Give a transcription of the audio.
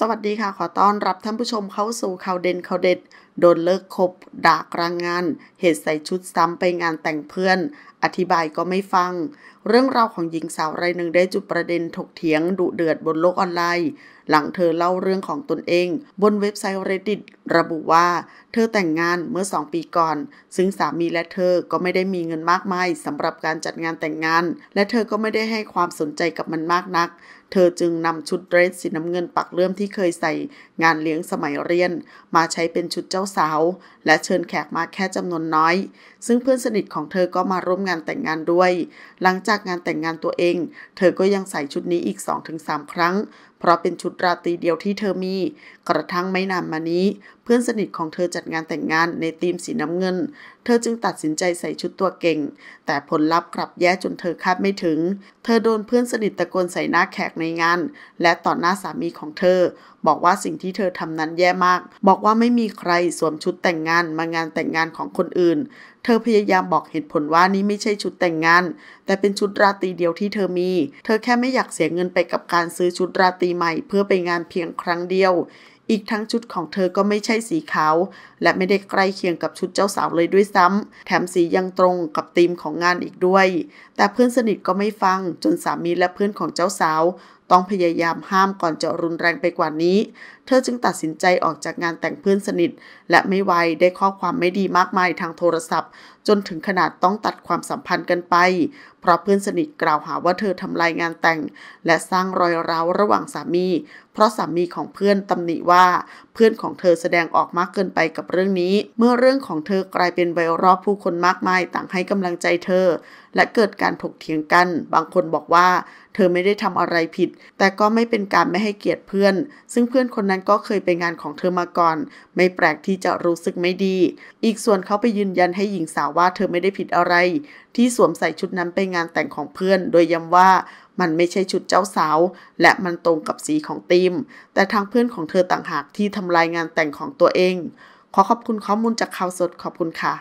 สวัสดีค่ะ ขอต้อนรับท่านผู้ชมเข้าสู่ข่าวเด่นข่าวเด็ดโดนเลิกคบด่ากลางงาน เหตุใส่ชุดซ้ำไปงานแต่งเพื่อน อธิบายก็ไม่ฟัง เรื่องราวของหญิงสาวรายหนึ่งได้จุดประเด็นถกเถียงดุเดือดบนโลกออนไลน์ หลังเธอเล่าเรื่องของตนเอง บนเว็บไซต์ reddit ระบุว่า เธอแต่งงานเมื่อ 2 ปีก่อน ซึ่งสามีและเธอก็ไม่ได้มีเงินมากมายสำหรับการจัดงานแต่งงาน และเธอก็ไม่ได้ให้ความสนใจกับมันมากนัก เธอจึงนำชุดเดรสสีน้ำเงินปักเลื่อมที่เคยใส่งานเลี้ยงสมัยเรียน มาใช้เป็นชุดเจ้าสาวและเชิญแขกมาแค่จำนวนน้อย ซึ่งเพื่อนสนิทของเธอก็มาร่วมงานแต่งงานด้วย หลังจากงานแต่งงานตัวเอง เธอก็ยังใส่ชุดนี้อีก 2-3 ครั้งเพราะเป็นชุดราตรีเดียวที่เธอมี กระทั่งไม่นานมานี้ เพื่อนสนิทของเธอจัดงานแต่งงานในธีมสีน้ำเงิน เธอจึงตัดสินใจใส่ชุดตัวเก่ง แต่ผลลัพธ์กลับแย่จนเธอคาดไม่ถึง เธอโดนเพื่อนสนิทตะโกนใส่หน้าแขกในงานและต่อหน้าสามีของเธอบอกว่าสิ่งที่เธอทำนั้นแย่มาก บอกว่าไม่มีใครสวมชุดแต่งงานมางานแต่งงานของคนอื่น เธอพยายามบอกเหตุผลว่านี้ไม่ใช่ชุดแต่งงาน แต่เป็นชุดราตรีเดียวที่เธอมี เธอแค่ไม่อยากเสียเงินไปกับการซื้อชุดราตรีตีใหม่เพื่อไปงานเพียงครั้งเดียว อีกทั้งชุดของเธอก็ไม่ใช่สีขาวและ ไม่ได้ใกล้เคียงกับชุดเจ้าสาวเลยด้วยซ้ำแถมสียังตรงกับธีมของงานอีกด้วย แต่เพื่อนสนิทก็ไม่ฟัง จนสามีและเพื่อนของเจ้าสาว ต้องพยายามห้ามก่อนจะรุนแรงไปกว่านี้ เธอจึงตัดสินใจออกจากงานแต่งเพื่อนสนิท และไม่ไวได้ข้อความไม่ดีมากมายทางโทรศัพท์ จนถึงขนาดต้องตัดความสัมพันธ์กันไป เพราะเพื่อนสนิทกล่าวหาว่าเธอทำลายงานแต่ง และสร้างรอยร้าวระหว่างสามี เพราะสามีของเพื่อนตำหนิว่าเพื่อนของเธอแสดงออกมากเกินไปกับเรื่องนี้เมื่อเรื่องของเธอกลายเป็นไวรัลผู้คนมากมาย ต่างให้กำลังใจเธอ และเกิดการถกเถียงกัน บางคนบอกว่า เธอไม่ได้ทำอะไรผิด แต่ก็ไม่เป็นการไม่ให้เกียรติเพื่อน ซึ่งเพื่อนคนนั้นก็เคยไปงานของเธอมาก่อน ไม่แปลกที่จะรู้สึกไม่ดี อีกส่วนเขาไปยืนยันให้หญิงสาวว่าเธอไม่ได้ผิดอะไร ที่สวมใส่ชุดนั้นไปงานแต่งของเพื่อน โดยย้ำว่ามันไม่ใช่ชุดเจ้าสาว และมันตรงกับสีของธีม แต่ทางเพื่อนของเธอต่างหากที่ทำลายงานแต่งของตัวเองขอขอบคุณข้อมูลจากข่าวสดขอบคุณค่ะ